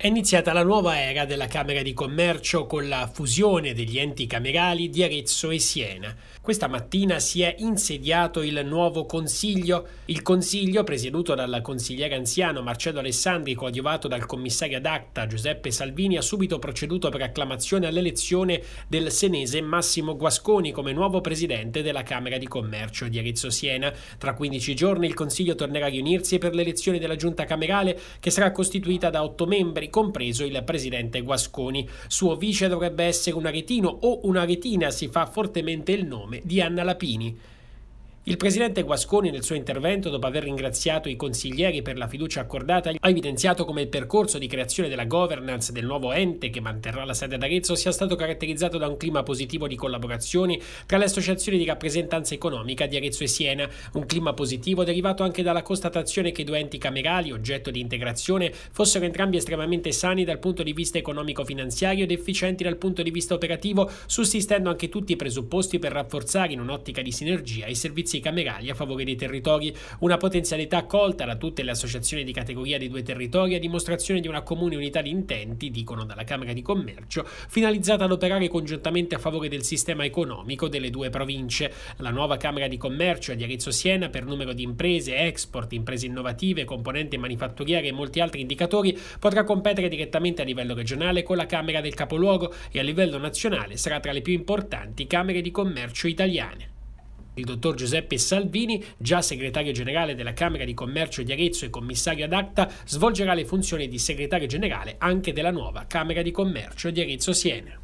È iniziata la nuova era della Camera di Commercio con la fusione degli enti camerali di Arezzo e Siena. Questa mattina si è insediato il nuovo Consiglio. Il Consiglio, presieduto dal consigliere anziano Marcello Alessandri, coadiuvato dal commissario ad acta Giuseppe Salvini, ha subito proceduto per acclamazione all'elezione del senese Massimo Guasconi come nuovo presidente della Camera di Commercio di Arezzo-Siena. Tra 15 giorni il Consiglio tornerà a riunirsi per l'elezione della giunta camerale che sarà costituita da otto membri compreso il presidente Guasconi. Suo vice dovrebbe essere un aretino o una retina si fa fortemente il nome di Anna Lapini. Il presidente Guasconi nel suo intervento, dopo aver ringraziato i consiglieri per la fiducia accordata, ha evidenziato come il percorso di creazione della governance del nuovo ente che manterrà la sede ad Arezzo sia stato caratterizzato da un clima positivo di collaborazioni tra le associazioni di rappresentanza economica di Arezzo e Siena, un clima positivo derivato anche dalla constatazione che i due enti camerali, oggetto di integrazione, fossero entrambi estremamente sani dal punto di vista economico-finanziario ed efficienti dal punto di vista operativo, sussistendo anche tutti i presupposti per rafforzare in un'ottica di sinergia i servizi servizi camerali a favore dei territori, una potenzialità accolta da tutte le associazioni di categoria dei due territori a dimostrazione di una comune unità di intenti, dicono dalla Camera di Commercio, finalizzata ad operare congiuntamente a favore del sistema economico delle due province. La nuova Camera di Commercio di Arezzo Siena per numero di imprese, export, imprese innovative, componenti manifatturiere e molti altri indicatori potrà competere direttamente a livello regionale con la Camera del Capoluogo e a livello nazionale sarà tra le più importanti Camere di Commercio italiane. Il dottor Giuseppe Salvini, già segretario generale della Camera di Commercio di Arezzo e commissario ad acta, svolgerà le funzioni di segretario generale anche della nuova Camera di Commercio di Arezzo Siena.